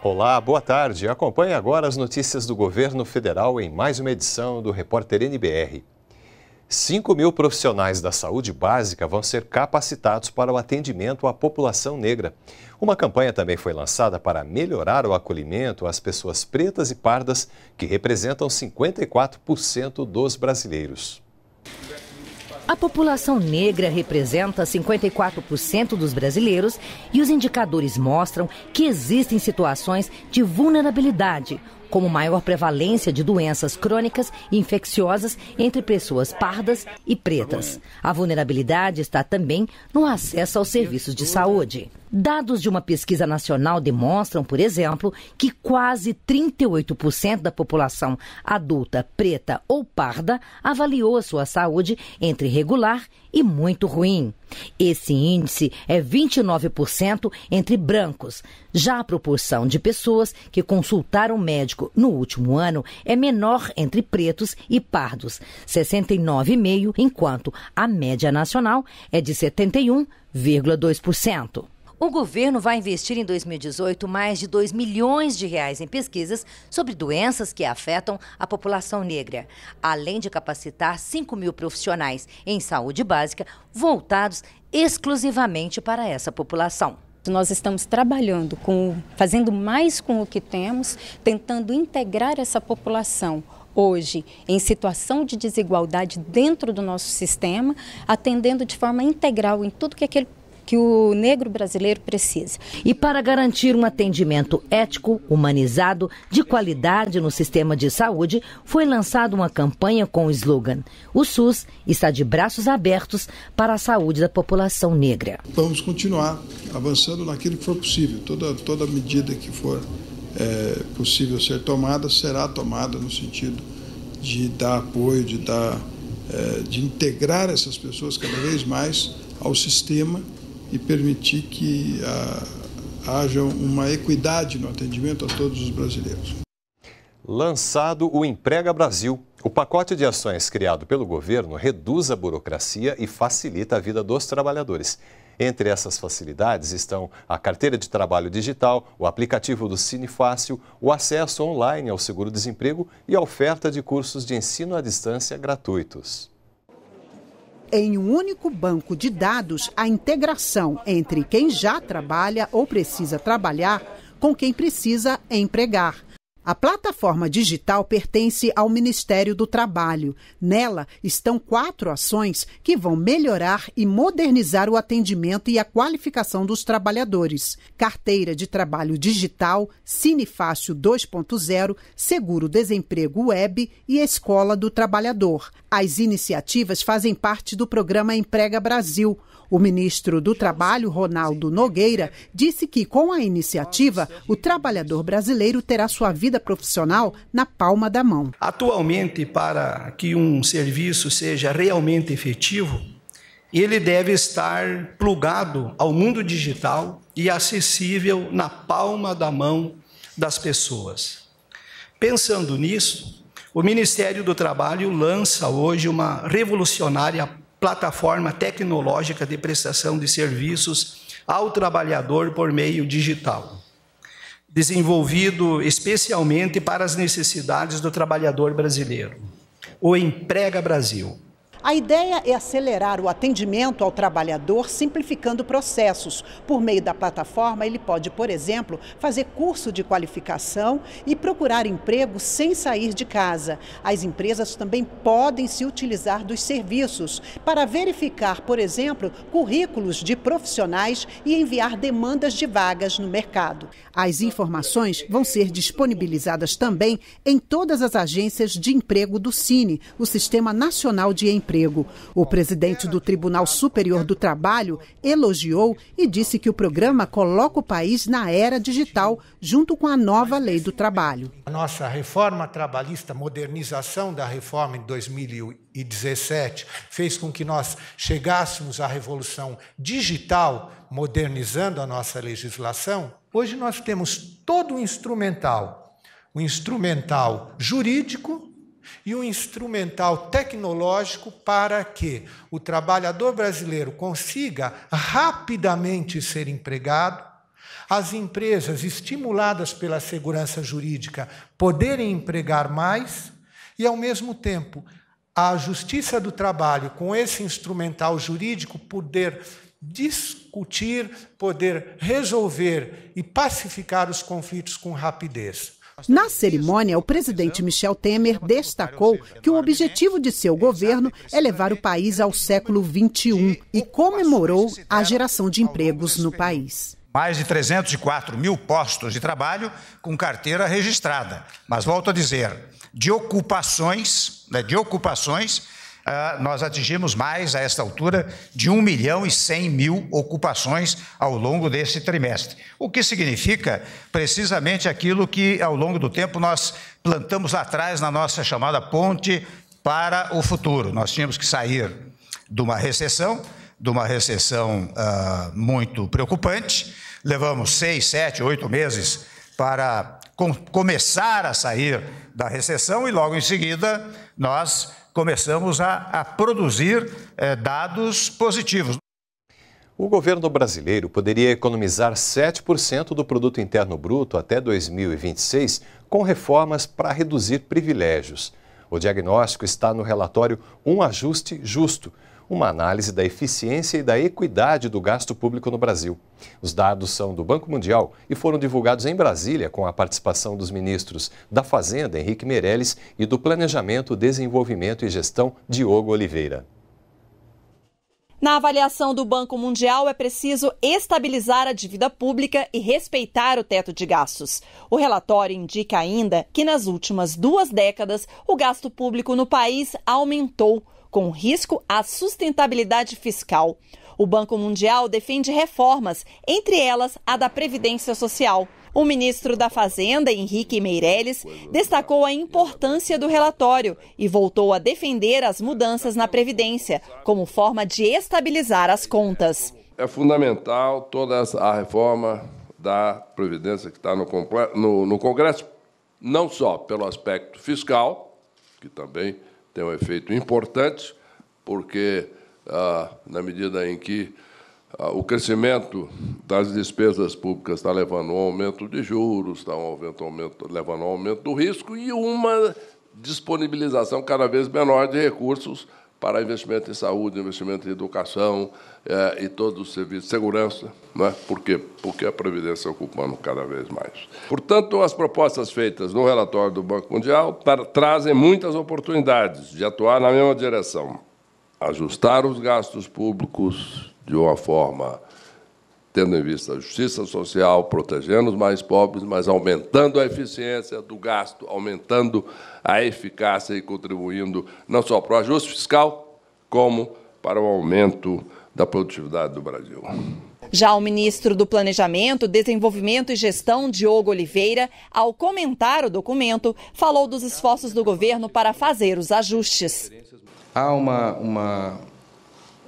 Olá, boa tarde. Acompanhe agora as notícias do governo federal em mais uma edição do Repórter NBR. 5 mil profissionais da saúde básica vão ser capacitados para o atendimento à população negra. Uma campanha também foi lançada para melhorar o acolhimento às pessoas pretas e pardas, que representam 54% dos brasileiros. A população negra representa 54% dos brasileiros e os indicadores mostram que existem situações de vulnerabilidade, como maior prevalência de doenças crônicas e infecciosas entre pessoas pardas e pretas. A vulnerabilidade está também no acesso aos serviços de saúde. Dados de uma pesquisa nacional demonstram, por exemplo, que quase 38% da população adulta preta ou parda avaliou a sua saúde entre regular e muito ruim. Esse índice é 29% entre brancos. Já a proporção de pessoas que consultaram médico no último ano é menor entre pretos e pardos, 69,5%, enquanto a média nacional é de 71,2%. O governo vai investir em 2018 mais de 2 milhões de reais em pesquisas sobre doenças que afetam a população negra, além de capacitar 5 mil profissionais em saúde básica voltados exclusivamente para essa população. Nós estamos trabalhando com, fazendo mais com o que temos, tentando integrar essa população hoje em situação de desigualdade dentro do nosso sistema, atendendo de forma integral em tudo que aquele que o negro brasileiro precisa. E para garantir um atendimento ético, humanizado, de qualidade no sistema de saúde, foi lançada uma campanha com o slogan: O SUS está de braços abertos para a saúde da população negra. Vamos continuar avançando naquilo que for possível. Toda, toda medida que for é, possível ser tomada será tomada no sentido de dar apoio, de dar, é, de integrar essas pessoas cada vez mais ao sistema e permitir que ah, haja uma equidade no atendimento a todos os brasileiros. Lançado o Emprega Brasil, o pacote de ações criado pelo governo reduz a burocracia e facilita a vida dos trabalhadores. Entre essas facilidades estão a carteira de trabalho digital, o aplicativo do Cine Fácil, o acesso online ao seguro-desemprego e a oferta de cursos de ensino à distância gratuitos em um único banco de dados a integração entre quem já trabalha ou precisa trabalhar com quem precisa empregar a plataforma digital pertence ao Ministério do Trabalho. Nela estão quatro ações que vão melhorar e modernizar o atendimento e a qualificação dos trabalhadores: carteira de trabalho digital, Cinefácio 2.0, seguro-desemprego web e escola do trabalhador. As iniciativas fazem parte do programa Emprega Brasil, o ministro do Trabalho, Ronaldo Nogueira, disse que com a iniciativa, o trabalhador brasileiro terá sua vida profissional na palma da mão. Atualmente, para que um serviço seja realmente efetivo, ele deve estar plugado ao mundo digital e acessível na palma da mão das pessoas. Pensando nisso, o Ministério do Trabalho lança hoje uma revolucionária plataforma tecnológica de prestação de serviços ao trabalhador por meio digital, desenvolvido especialmente para as necessidades do trabalhador brasileiro. O Emprega Brasil a ideia é acelerar o atendimento ao trabalhador, simplificando processos. Por meio da plataforma, ele pode, por exemplo, fazer curso de qualificação e procurar emprego sem sair de casa. As empresas também podem se utilizar dos serviços para verificar, por exemplo, currículos de profissionais e enviar demandas de vagas no mercado. As informações vão ser disponibilizadas também em todas as agências de emprego do Cine, o Sistema Nacional de Emprego emprego. O presidente do Tribunal Superior do Trabalho elogiou e disse que o programa coloca o país na era digital, junto com a nova lei do trabalho. A nossa reforma trabalhista, modernização da reforma em 2017, fez com que nós chegássemos à revolução digital, modernizando a nossa legislação. Hoje nós temos todo o instrumental, o instrumental jurídico e um instrumental tecnológico para que o trabalhador brasileiro consiga rapidamente ser empregado, as empresas estimuladas pela segurança jurídica poderem empregar mais e, ao mesmo tempo, a Justiça do Trabalho, com esse instrumental jurídico, poder discutir, poder resolver e pacificar os conflitos com rapidez. Na cerimônia, o presidente Michel Temer destacou que o objetivo de seu governo é levar o país ao século XXI e comemorou a geração de empregos no país. Mais de 304 mil postos de trabalho com carteira registrada. Mas volto a dizer, de ocupações, né, de ocupações ah, nós atingimos mais, a esta altura, de 1 milhão e 100 mil ocupações ao longo desse trimestre. O que significa precisamente aquilo que, ao longo do tempo, nós plantamos lá atrás na nossa chamada ponte para o futuro. Nós tínhamos que sair de uma recessão, de uma recessão ah, muito preocupante. Levamos seis, sete, oito meses para com, começar a sair da recessão e logo em seguida nós começamos a, a produzir eh, dados positivos. O governo brasileiro poderia economizar 7% do produto interno bruto até 2026 com reformas para reduzir privilégios. O diagnóstico está no relatório Um Ajuste Justo, uma análise da eficiência e da equidade do gasto público no Brasil. Os dados são do Banco Mundial e foram divulgados em Brasília com a participação dos ministros da Fazenda, Henrique Meirelles, e do Planejamento, Desenvolvimento e Gestão, Diogo Oliveira. Na avaliação do Banco Mundial, é preciso estabilizar a dívida pública e respeitar o teto de gastos. O relatório indica ainda que, nas últimas duas décadas, o gasto público no país aumentou com risco à sustentabilidade fiscal. O Banco Mundial defende reformas, entre elas a da Previdência Social. O ministro da Fazenda, Henrique Meirelles, destacou a importância do relatório e voltou a defender as mudanças na Previdência como forma de estabilizar as contas. É fundamental toda a reforma da Previdência que está no, no, no Congresso, não só pelo aspecto fiscal, que também tem um efeito importante, porque, ah, na medida em que ah, o crescimento das despesas públicas está levando ao aumento de juros, está aumento, aumento, levando ao aumento do risco e uma disponibilização cada vez menor de recursos para investimento em saúde, investimento em educação eh, e todos os serviços de segurança. Né? Por quê? Porque a Previdência ocupando cada vez mais. Portanto, as propostas feitas no relatório do Banco Mundial trazem muitas oportunidades de atuar na mesma direção. Ajustar os gastos públicos de uma forma tendo em vista a justiça social, protegendo os mais pobres, mas aumentando a eficiência do gasto, aumentando a eficácia e contribuindo não só para o ajuste fiscal, como para o aumento da produtividade do Brasil. Já o ministro do Planejamento, Desenvolvimento e Gestão, Diogo Oliveira, ao comentar o documento, falou dos esforços do governo para fazer os ajustes. Há uma, uma,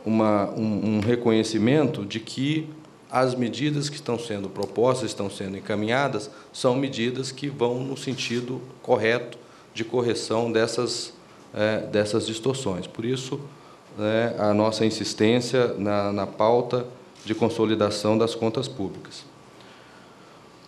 uma um, um reconhecimento de que as medidas que estão sendo propostas, estão sendo encaminhadas, são medidas que vão no sentido correto de correção dessas, é, dessas distorções. Por isso, né, a nossa insistência na, na pauta de consolidação das contas públicas.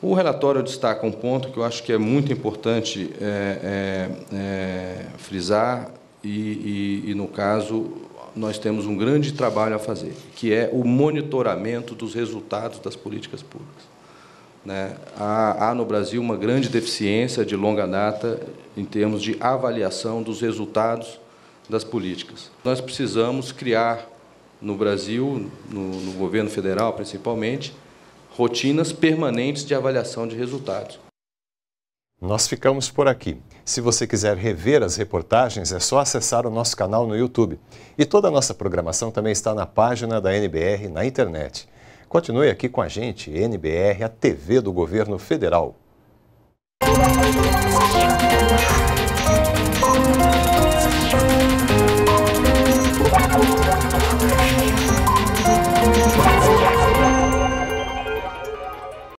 O relatório destaca um ponto que eu acho que é muito importante é, é, é, frisar e, e, e, no caso, nós temos um grande trabalho a fazer, que é o monitoramento dos resultados das políticas públicas. Né? Há, há, no Brasil uma grande deficiência de longa data em termos de avaliação dos resultados das políticas. Nós precisamos criar no Brasil, no, no governo federal principalmente, rotinas permanentes de avaliação de resultados. Nós ficamos por aqui. Se você quiser rever as reportagens, é só acessar o nosso canal no YouTube. E toda a nossa programação também está na página da NBR na internet. Continue aqui com a gente, NBR, a TV do Governo Federal.